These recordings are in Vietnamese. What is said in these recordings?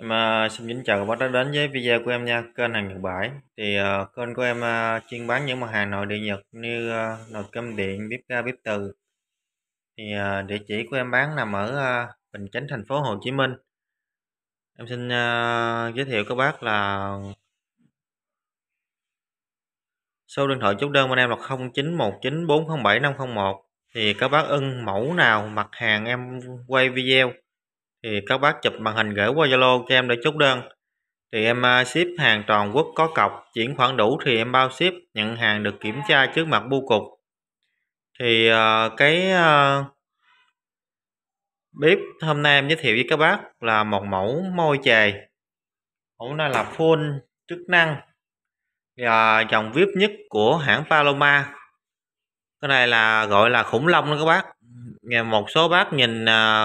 Em à, xin kính chào các bác đã đến với video của em nha, kênh hàng Nhật Bãi. Thì à, kênh của em à, chuyên bán những mặt hàng nội địa Nhật như à, nồi cơm điện, bếp ga, bếp từ. Thì à, địa chỉ của em bán nằm ở à, Bình Chánh, thành phố Hồ Chí Minh. Em xin à, giới thiệu các bác là số điện thoại chốt đơn bên em là 0919407501. Thì các bác ưng mẫu nào mặt hàng em quay video thì các bác chụp màn hình gửi qua Zalo cho em để chốt đơn thì em à, ship hàng toàn quốc có cọc chuyển khoản đủ thì em bao ship nhận hàng được kiểm tra trước mặt bưu cục thì à, cái à, bếp hôm nay em giới thiệu với các bác là một mẫu môi chè mẫu này là full chức năng và dòng vip nhất của hãng Paloma cái này là gọi là khủng long đó các bác một số bác nhìn à,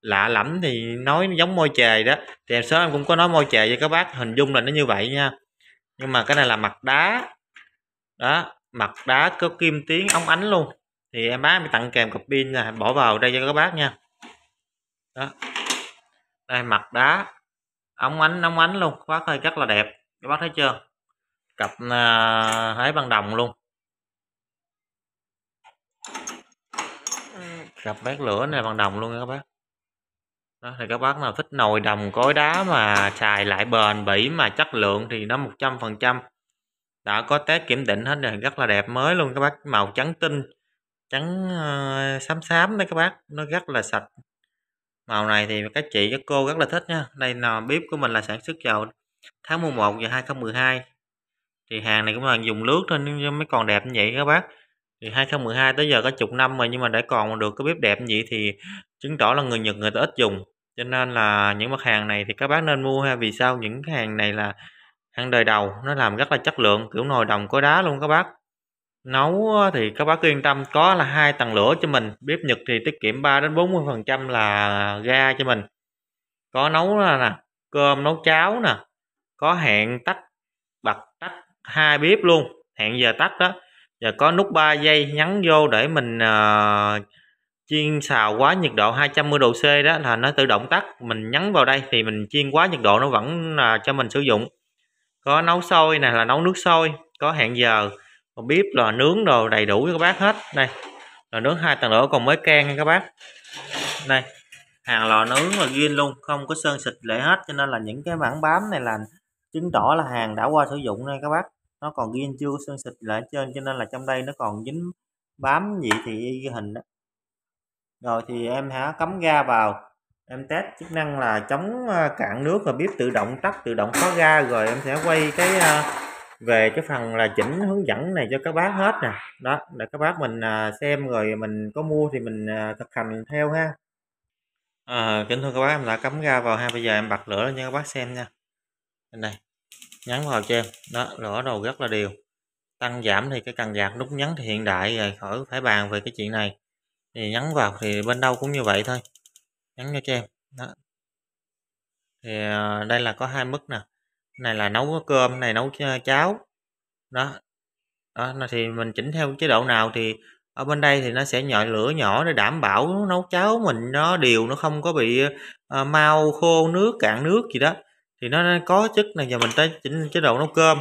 lạ lẫm thì nói giống môi chề đó thì em sớm em cũng có nói môi chề cho các bác hình dung là nó như vậy nha nhưng mà cái này là mặt đá đó mặt đá có kim tiếng ống ánh luôn thì em bác em tặng kèm cặp pin nè bỏ vào đây cho các bác nha đó đây mặt đá ống ánh ống ánh luôn các bác ơi rất là đẹp các bác thấy chưa cặp à, thấy bằng đồng luôn cặp bát lửa này bằng đồng luôn nha các bác đó thì các bác nào thích nồi đồng cối đá mà xài lại bền bỉ mà chất lượng thì nó 100 phần trăm đã có test kiểm định hết rồi rất là đẹp mới luôn các bác màu trắng tinh trắng uh, xám đấy các bác nó rất là sạch màu này thì các chị các cô rất là thích nha đây là bếp của mình là sản xuất vào tháng 11 và 2012 thì hàng này cũng là dùng nước thôi nhưng mấy còn đẹp như vậy các bác thì 2012 tới giờ có chục năm rồi nhưng mà để còn được cái bếp đẹp như vậy thì chứng tỏ là người Nhật người ta ít dùng cho nên là những mặt hàng này thì các bác nên mua ha vì sao những cái hàng này là hàng đời đầu nó làm rất là chất lượng kiểu nồi đồng có đá luôn các bác nấu thì các bác yên tâm có là hai tầng lửa cho mình bếp Nhật thì tiết kiệm 3 đến 40 phần trăm là ga cho mình có nấu nè cơm nấu cháo nè có hẹn tắt bật tắt hai bếp luôn hẹn giờ tắt đó và dạ, có nút 3 giây nhắn vô để mình uh, chiên xào quá nhiệt độ 210 độ C đó là nó tự động tắt mình nhắn vào đây thì mình chiên quá nhiệt độ nó vẫn là cho mình sử dụng có nấu sôi nè là nấu nước sôi có hẹn giờ còn bếp là nướng đồ đầy đủ các bác hết đây là nướng hai tầng lửa còn mới can các bác đây hàng lò nướng là ghiên luôn không có sơn xịt lại hết cho nên là những cái mảng bám này là chứng tỏ là hàng đã qua sử dụng đây các bác nó còn ghi chưa có sơn xịt lại trên cho nên là trong đây nó còn dính bám gì thì ghi hình đó rồi thì em hả cắm ga vào em test chức năng là chống ờ, cạn nước và bếp tự động tắt tự động khóa ga rồi em sẽ quay cái ờ, về cái phần là chỉnh hướng dẫn này cho các bác hết nè đó để các bác mình ờ, xem rồi mình có mua thì mình thực hành theo ha à, kính thưa các bác em đã cắm ga vào ha bây giờ em bật lửa lên cho các bác xem nha đây nhấn vào cho em đó là đầu rất là đều tăng giảm thì cái cần gạt nút nhấn thì hiện đại rồi khỏi phải bàn về cái chuyện này thì nhấn vào thì bên đâu cũng như vậy thôi nhấn cho em đó thì à, đây là có hai mức nè này là nấu cơm này nấu cháo đó đó thì mình chỉnh theo chế độ nào thì ở bên đây thì nó sẽ nhọi lửa nhỏ để đảm bảo nấu cháo mình nó đều nó không có bị uh, mau khô nước cạn nước gì đó thì nó có chức này giờ mình tới chỉnh chế độ nấu cơm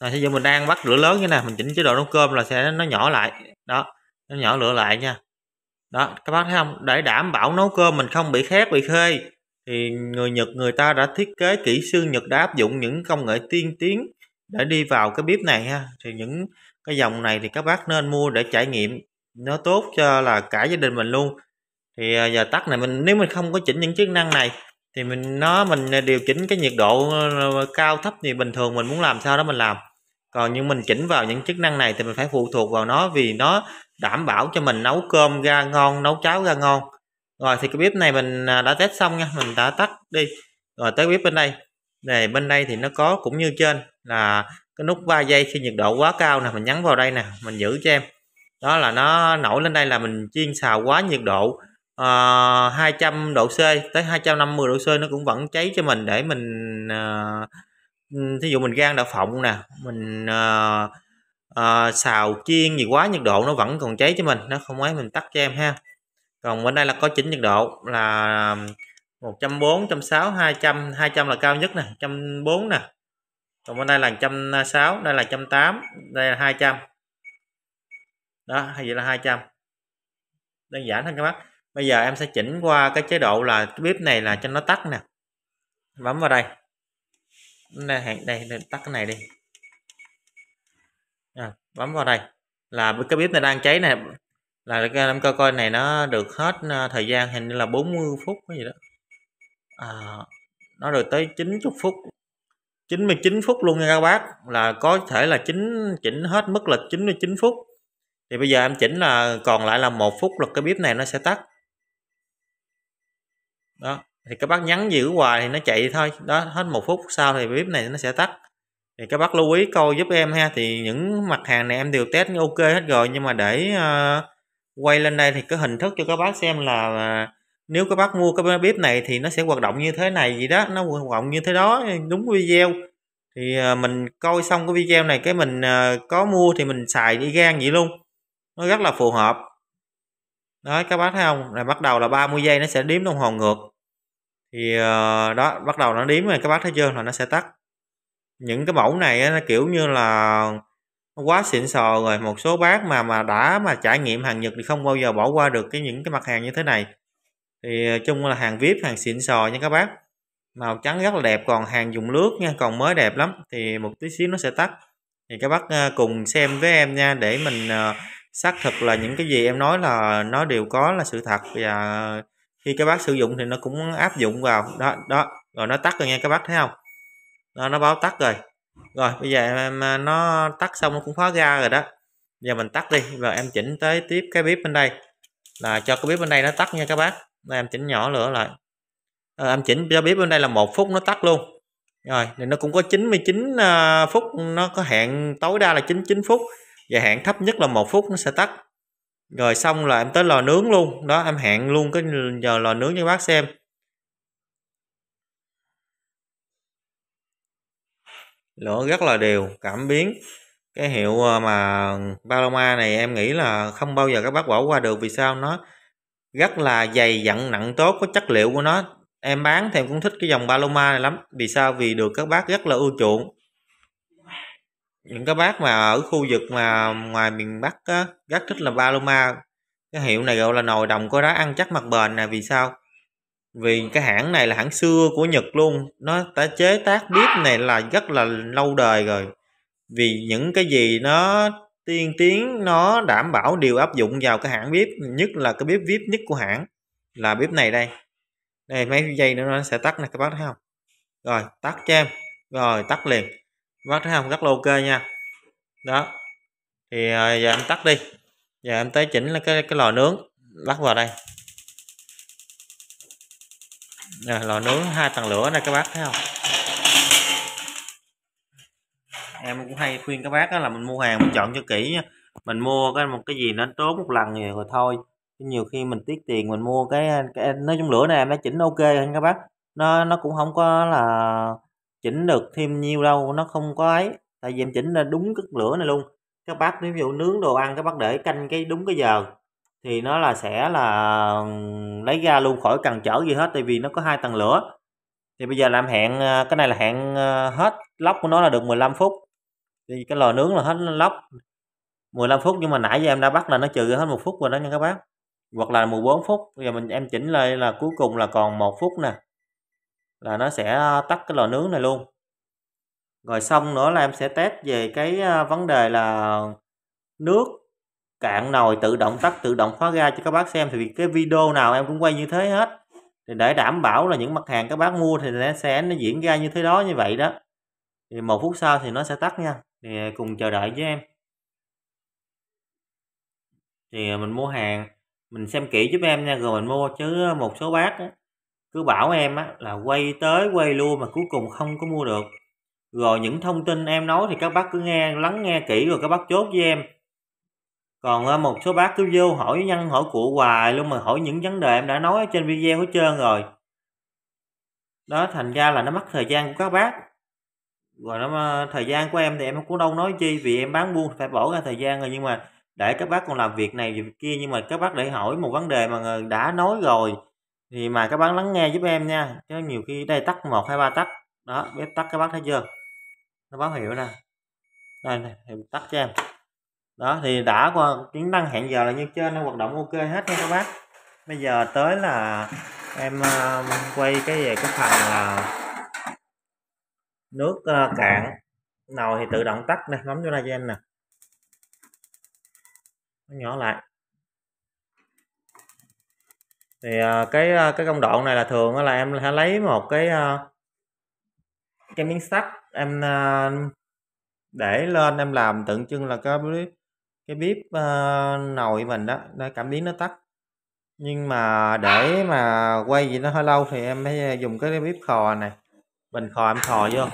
là bây giờ mình đang bắt lửa lớn như này mình chỉnh chế độ nấu cơm là sẽ nó nhỏ lại đó nó nhỏ lửa lại nha đó các bác thấy không để đảm bảo nấu cơm mình không bị khét bị khê thì người Nhật người ta đã thiết kế kỹ sư Nhật đã áp dụng những công nghệ tiên tiến để đi vào cái bếp này ha thì những cái dòng này thì các bác nên mua để trải nghiệm nó tốt cho là cả gia đình mình luôn thì à, giờ tắt này mình nếu mình không có chỉnh những chức năng này thì mình nó mình điều chỉnh cái nhiệt độ ờ, cao thấp thì bình thường mình muốn làm sao đó mình làm còn nhưng mình chỉnh vào những chức năng này thì mình phải phụ thuộc vào nó vì nó đảm bảo cho mình nấu cơm ra ngon nấu cháo ra ngon rồi thì cái bếp này mình à, đã test xong nha mình đã tắt đi rồi tới bếp bên đây này bên đây thì nó có cũng như trên là cái nút 3 giây khi nhiệt độ quá cao nè mình nhấn vào đây nè mình giữ cho em đó là nó nổi lên đây là mình chiên xào quá nhiệt độ uh, ờ, 200 độ C tới 250 độ C nó cũng vẫn cháy cho mình để mình uh, thí dụ mình rang đậu phộng nè mình uh, uh, xào chiên gì quá nhiệt độ nó vẫn còn cháy cho mình nó không ấy mình tắt cho em ha còn bên đây là có chỉnh nhiệt độ là 140, 160, 200 200 là cao nhất nè 140 nè còn bên đây là 160 đây là 180 đây là 200 đó vậy là 200 đơn giản hơn các bác bây giờ em sẽ chỉnh qua cái chế độ là bếp này là cho nó tắt nè bấm vào đây đây đây, đây tắt cái này đi à, bấm vào đây là cái bếp này đang cháy này là em coi coi này nó được hết ờ, thời gian hình như là 40 phút cái gì đó à, nó được tới 90 phút 99 phút luôn nha các bác là có thể là chính chỉnh hết mức là 99 phút thì bây giờ em chỉnh là còn lại là một phút là cái bếp này nó sẽ tắt đó thì các bác nhắn giữ hoài thì nó chạy thôi đó hết một phút sau thì bếp này nó sẽ tắt thì các bác lưu ý coi giúp em ha thì những mặt hàng này em đều test ok hết rồi nhưng mà để uh, quay lên đây thì cái hình thức cho các bác xem là uh, nếu các bác mua cái bếp này thì nó sẽ hoạt động như thế này gì đó nó hoạt động như thế đó đúng video thì uh, mình coi xong cái video này cái mình uh, có mua thì mình xài đi gan vậy luôn nó rất là phù hợp đó các bác thấy không là bắt đầu là 30 giây nó sẽ đếm đồng hồ ngược thì ờ, đó bắt đầu nó đếm rồi các bác thấy chưa là nó sẽ tắt những cái mẫu này nó kiểu như là quá xịn sò rồi một số bác mà mà đã mà trải nghiệm hàng nhật thì không bao giờ bỏ qua được cái những cái mặt hàng như thế này thì ờ, chung là hàng vip hàng xịn sò nha các bác màu trắng rất là đẹp còn hàng dùng nước nha còn mới đẹp lắm thì một tí xíu nó sẽ tắt thì các bác ờ, cùng xem với em nha để mình xác thực là những cái gì em nói là nó đều có là sự thật và khi các bác sử dụng thì nó cũng áp dụng vào đó đó rồi nó tắt rồi nha các bác thấy không đó, nó báo tắt rồi rồi bây giờ em nó tắt xong nó cũng khóa ra rồi đó giờ mình tắt đi và em chỉnh tới tiếp cái bếp bên đây là cho cái bếp bên đây nó tắt nha các bác là em chỉnh nhỏ lửa lại à, em chỉnh cho bếp bên đây là một phút nó tắt luôn rồi thì nó cũng có 99 ờ, phút nó có hẹn tối đa là 99 phút và hẹn thấp nhất là một phút nó sẽ tắt rồi xong là em tới lò nướng luôn đó em hẹn luôn cái giờ lò nướng cho bác xem lửa rất là đều cảm biến cái hiệu ờ, mà Paloma này em nghĩ là không bao giờ các bác bỏ qua được vì sao nó rất là dày dặn nặng tốt có chất liệu của nó em bán thì em cũng thích cái dòng Paloma này lắm vì sao vì được các bác rất là ưa chuộng những cái bác mà ở khu vực mà ngoài miền Bắc á, rất thích là Paloma cái hiệu này gọi là nồi đồng có đá ăn chắc mặt bền nè vì sao vì cái hãng này là hãng xưa của Nhật luôn nó đã chế tác bếp này là rất là lâu đời rồi vì những cái gì nó tiên tiến nó đảm bảo đều áp dụng vào cái hãng bếp nhất là cái bếp vip nhất của hãng là bếp này đây đây mấy giây nữa nó sẽ tắt nè các bác thấy không rồi tắt cho em rồi tắt liền bác vâng, thấy không rất là ok nha đó thì à, giờ em tắt đi giờ em tới chỉnh là cái cái lò nướng bắt vào đây nè, lò nướng hai tầng lửa này các bác thấy không em cũng hay khuyên các bác là mình mua hàng mình chọn cho kỹ nha mình mua cái một cái gì nó tốn một lần rồi, thôi nhiều khi mình tiết tiền mình mua cái, cái nó trong lửa này em đã chỉnh ok hơn các bác nó nó cũng không có là chỉnh được thêm nhiêu đâu nó không có ấy tại vì em chỉnh ra đúng cái lửa này luôn các bác ví dụ nướng đồ ăn các bác để canh cái đúng cái giờ thì nó là sẽ là lấy ra luôn khỏi cần chở gì hết tại vì nó có hai tầng lửa thì bây giờ làm hẹn à, cái này là hẹn à, hết lóc của nó là được 15 phút thì cái lò nướng là hết lóc 15 phút nhưng mà nãy giờ em đã bắt là nó trừ hết một phút rồi đó nha các bác hoặc là 14 phút bây giờ mình em chỉnh lại là cuối cùng là còn một phút nè là nó sẽ ờ, tắt cái lò nướng này luôn rồi xong nữa là em sẽ test về cái ờ, vấn đề là nước cạn nồi tự động tắt tự động khóa ga cho các bác xem thì cái video nào em cũng quay như thế hết thì để đảm bảo là những mặt hàng các bác mua thì nó sẽ nó diễn ra như thế đó như vậy đó thì một phút sau thì nó sẽ tắt nha thì cùng chờ đợi với em thì mình mua hàng mình xem kỹ giúp em nha rồi mình mua chứ một số bác á, cứ bảo em á là quay tới quay luôn mà cuối cùng không có mua được rồi những thông tin em nói thì các bác cứ nghe lắng nghe kỹ rồi các bác chốt với em còn ờ, một số bác cứ vô hỏi nhân hỏi cụ hoài luôn mà hỏi những vấn đề em đã nói trên video hết trơn rồi đó thành ra là nó mất thời gian của các bác rồi nó ờ, thời gian của em thì em cũng đâu nói chi vì em bán buôn phải bỏ ra thời gian rồi nhưng mà để các bác còn làm việc này việc kia nhưng mà các bác để hỏi một vấn đề mà ờ, đã nói rồi thì mà các bác lắng nghe giúp em nha chứ nhiều khi đây tắt một hai ba tắt đó bếp tắt các bác thấy chưa nó báo hiệu nè đây này tắt cho em đó thì đã qua tính năng hẹn giờ là như trên nó hoạt động ok hết nha các bác bây giờ tới là em uh, quay cái về cái phần là ờ, uh, nước uh, cạn nồi thì tự động tắt nè bấm vô đây cho em nè nó nhỏ lại thì à, cái à, cái công đoạn này là thường là em sẽ lấy một cái à, cái miếng sắt em để lên em làm tượng trưng là cái cái bếp nồi mình đó để cảm biến nó tắt nhưng mà để mà quay gì nó hơi lâu thì em phải dùng cái bếp khò này bình khò em khò vô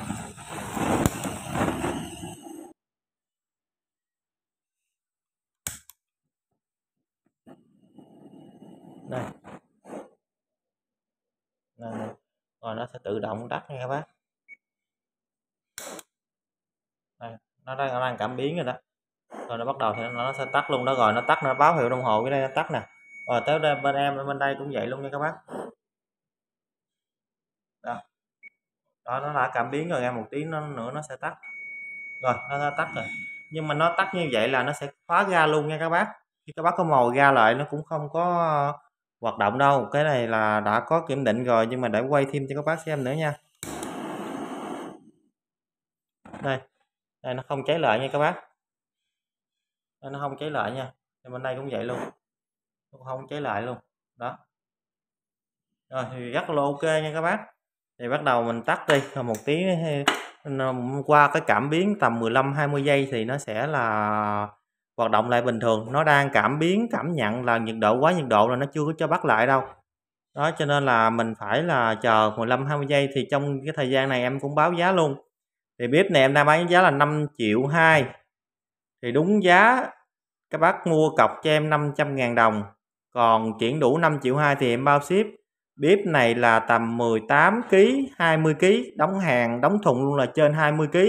đây rồi ờ, nó sẽ tự động tắt nha các bác đây, nó đang nó đang cảm biến rồi đó rồi nó bắt đầu thì nó, nó sẽ tắt luôn đó rồi nó tắt nó báo hiệu đồng hồ cái đây nó tắt nè rồi tới đây, bên em bên đây cũng vậy luôn nha các bác đó, đó nó đã cảm biến rồi em một tiếng nó nữa nó sẽ tắt rồi nó đã tắt rồi nhưng mà nó tắt như vậy là nó sẽ khóa ga luôn nha các bác khi các bác có mồi ga lại nó cũng không có hoạt động đâu cái này là đã có kiểm định rồi nhưng mà để quay thêm cho các bác xem nữa nha đây đây nó không cháy lại nha các bác đây, nó không cháy lại nha thì bên đây cũng vậy luôn không cháy lại luôn đó rồi thì rất là ok nha các bác thì bắt đầu mình tắt đi một tí qua cái cảm biến tầm 15 20 giây thì nó sẽ là hoạt động lại bình thường nó đang cảm biến cảm nhận là nhiệt độ quá nhiệt độ là nó chưa có cho bắt lại đâu đó cho nên là mình phải là chờ 15 20 giây thì trong cái thời gian này em cũng báo giá luôn thì bếp này em đang bán giá là 5 triệu 2 thì đúng giá các bác mua cọc cho em 500 ngàn đồng còn chuyển đủ 5 triệu 2 thì em bao ship bếp này là tầm 18 kg 20 kg đóng hàng đóng thùng luôn là trên 20 kg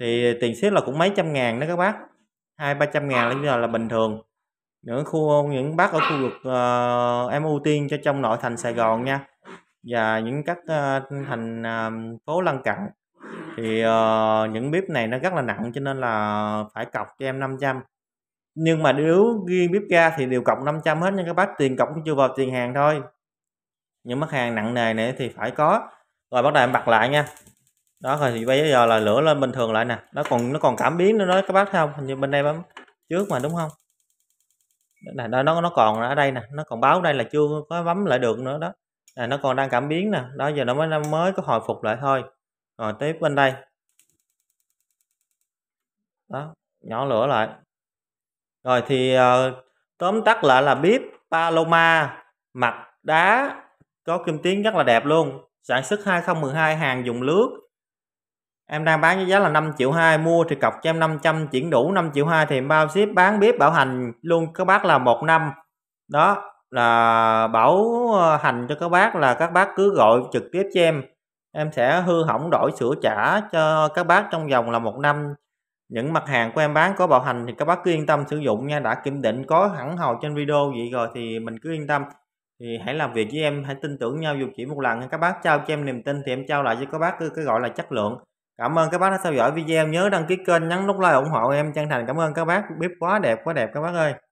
thì tiền ship là cũng mấy trăm ngàn đó các bác hai ba trăm ngàn là giờ là bình thường những khu những bác ở khu vực uh, em ưu tiên cho trong nội thành Sài Gòn nha và những các uh, ờ, thành uh, phố lân cận thì uh, những bếp này nó rất là nặng cho nên là phải cọc cho em 500 nhưng mà nếu riêng bếp ga thì đều cọc 500 hết nha các bác tiền cọc cũng chưa vào tiền hàng thôi những mặt hàng nặng nề này thì phải có rồi bắt đầu em bật lại nha đó rồi thì bây giờ là lửa lên bình thường lại nè nó còn nó còn cảm biến nữa đó các bác thấy không hình như bên đây bấm trước mà đúng không này đó nó nó còn ở đây nè nó còn báo đây là chưa có bấm lại được nữa đó à, nó còn đang cảm biến nè đó giờ nó mới nó mới có hồi phục lại thôi rồi tiếp bên đây đó nhỏ lửa lại rồi thì uh, tóm tắt lại là bếp Paloma mặt đá có kim tuyến rất là đẹp luôn sản xuất 2012 hàng dùng lướt em đang bán với giá là 5 triệu 2 mua thì cọc cho em 500 chuyển đủ 5 triệu 2 thì em bao ship bán bếp bảo hành luôn các bác là một năm đó là bảo ờ, hành cho các bác là các bác cứ gọi trực tiếp cho em em sẽ hư hỏng đổi sửa trả cho các bác trong vòng là một năm những mặt hàng của em bán có bảo hành thì các bác cứ yên tâm sử dụng nha đã kiểm định có hẳn hầu trên video vậy rồi thì mình cứ yên tâm thì hãy làm việc với em hãy tin tưởng nhau dù chỉ một lần các bác trao cho em niềm tin thì em trao lại cho các bác cái gọi là chất lượng Cảm ơn các bác đã theo dõi video, nhớ đăng ký kênh, nhấn nút like ủng hộ em. Chân thành cảm ơn các bác, bếp quá đẹp, quá đẹp các bác ơi.